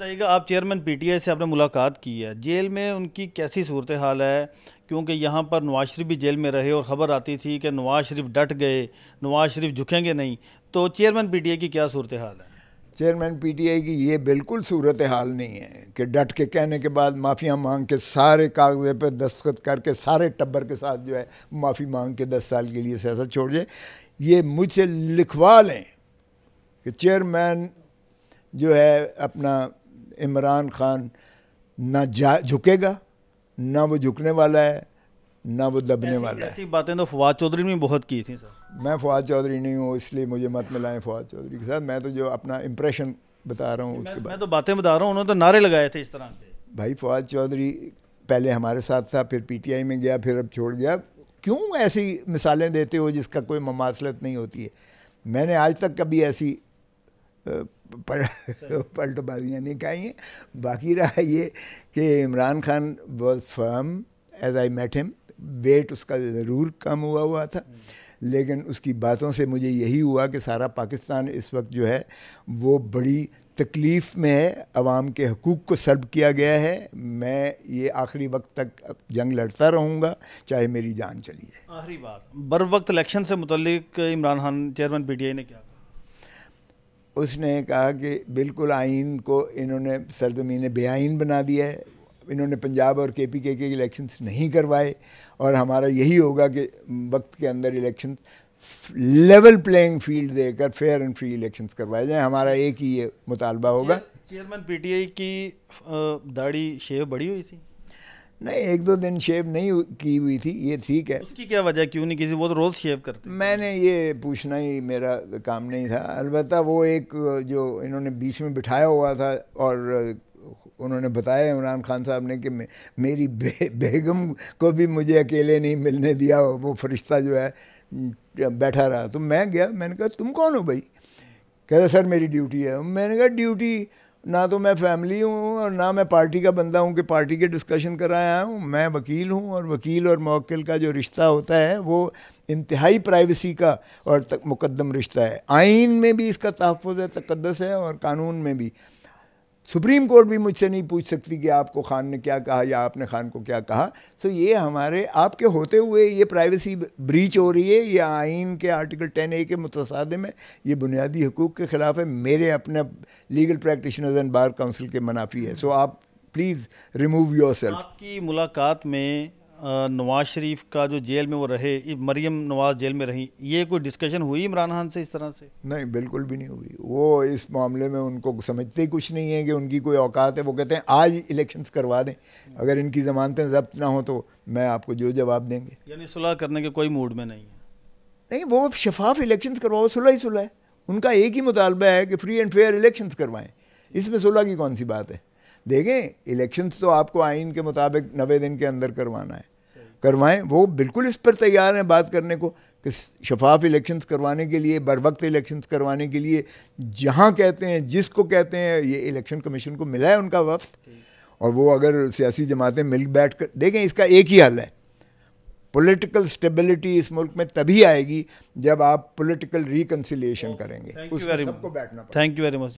बताइएगा आप chairman PTI से आपने मुलाकात की है जेल में उनकी कैसी सूरत हाल है क्योंकि यहाँ पर नवाज शरीफ भी जेल में रहे और ख़बर आती थी कि नवाज शरीफ डट गए नवाज शरीफ झुकेंगे नहीं तो चेयरमैन पीटीआई की क्या सूरत हाल है चेयरमैन पीटीआई की ये बिल्कुल सूरत हाल नहीं है कि डट के कहने के बाद माफ़ियाँ मांग के सारे कागजे पर दस्तखत करके सारे टब्बर के साथ जो है माफ़ी मांग के दस साल के लिए सियासत छोड़ दें ये मुझसे लिखवा लें कि चेयरमैन जो है अपना इमरान खान ना जा झुकेगा ना वो झुकने वाला है ना वो दबने वाला है ऐसी बातें तो फवाद चौधरी ने बहुत की थी सर मैं फवाद चौधरी नहीं हूँ इसलिए मुझे मत मिलाएं फवाद चौधरी के साथ मैं तो जो अपना इम्प्रेशन बता रहा हूँ उसके बाद मैं तो बातें बता रहा हूँ उन्होंने तो नारे लगाए थे इस तरह के भाई फवाद चौधरी पहले हमारे साथ था फिर पीटीआई में गया फिर अब छोड़ गया क्यों ऐसी मिसालें देते हो जिसका कोई ममासलत नहीं होती है मैंने आज तक कभी ऐसी पलटबाजियाँ तो नहीं खाई हैं बाकी रहा ये कि इमरान खान बहुत firm as I met him weight उसका ज़रूर कम हुआ हुआ था लेकिन उसकी बातों से मुझे यही हुआ कि सारा पाकिस्तान इस वक्त जो है वो बड़ी तकलीफ़ में है आवाम के हकूक़ को सर्व किया गया है मैं ये आखिरी वक्त तक जंग लड़ता रहूँगा चाहे मेरी जान चली जाए आखिरी बात बर वक्त इलेक्शन से मुतलिक Imran Khan chairman P T I ने क्या उसने कहा कि बिल्कुल आइन को इन्होंने ने बेआइन बना दिया है इन्होंने पंजाब और के पी के के इलेक्शन नहीं करवाए और हमारा यही होगा कि वक्त के अंदर इलेक्शन लेवल प्लेइंग फील्ड देकर फेयर एंड फ्री इलेक्शंस करवाए जाएं हमारा एक ही ये मुतालबा होगा चेयरमैन पीटीआई की दाढ़ी शेव बड़ी हुई थी नहीं एक दो दिन शेव नहीं की हुई थी ये ठीक है उसकी क्या वजह क्यों नहीं किसी वो तो रोज़ शेव करते मैंने ये पूछना ही मेरा काम नहीं था अलबत् वो एक जो इन्होंने बीच में बिठाया हुआ था और उन्होंने बताया इमरान खान साहब ने कि मेरी बे, बेगम को भी मुझे अकेले नहीं मिलने दिया वो फरिश्ता जो है बैठा रहा तो मैं गया मैंने कहा तुम कौन हो भाई कह रहे सर मेरी ड्यूटी है मैंने कहा ड्यूटी ना तो मैं फैमिली हूँ और ना मैं पार्टी का बंदा हूँ कि पार्टी के डिस्कशन कर आया हूँ मैं वकील हूँ और वकील और मौक़िल का जो रिश्ता होता है वो इंतहाई प्राइवेसी का और तक मुकदम रिश्ता है आइन में भी इसका तहफ़ है तकदस है और कानून में भी सुप्रीम कोर्ट भी मुझसे नहीं पूछ सकती कि आपको खान ने क्या कहा या आपने खान को क्या कहा सो ये हमारे आपके होते हुए ये प्राइवेसी ब्रीच हो रही है ये आइन के आर्टिकल टेन ए के मुतदे में ये बुनियादी हकूक़ के ख़िलाफ़ है मेरे अपने legal practitioners and bar council के मुनाफी है सो आप प्लीज़ रिमूव योर सेल्फ आपकी मुलाकात में नवाज़ शरीफ का जो जेल में वो रहे मरियम नवाज़ जेल में रहीं ये कोई डिस्कशन हुई इमरान खान से इस तरह से नहीं बिल्कुल भी नहीं हुई वो इस मामले में उनको समझते ही कुछ नहीं है कि उनकी कोई औकात है वो कहते हैं आज इलेक्शंस करवा दें अगर इनकी ज़मानतें जब्त ना हो तो मैं आपको जो जवाब देंगे यानी सुलह करने के कोई मूड में नहीं है नहीं वो शफाफ इलेक्शन करवाओ सुलह ही सुलह उनका एक ही मुतालबा है कि फ्री एंड फेयर इलेक्शन करवाएँ इसमें सुलह की कौन सी बात है देखें इलेक्शंस तो आपको आइन के मुताबिक नबे दिन के अंदर करवाना है करवाएं वो बिल्कुल इस पर तैयार हैं बात करने को कि शफाफ इलेक्शंस करवाने के लिए बर वक्त इलेक्शंस करवाने के लिए जहाँ कहते हैं जिसको कहते हैं ये इलेक्शन कमीशन को मिला है उनका वफ्त और वो अगर सियासी जमातें मिल बैठ कर देखें इसका एक ही हल है पॉलिटिकल स्टेबिलिटी इस मुल्क में तभी आएगी जब आप पॉलिटिकल रिकनसिलेशन oh, करेंगे बैठना थैंक यू वेरी मच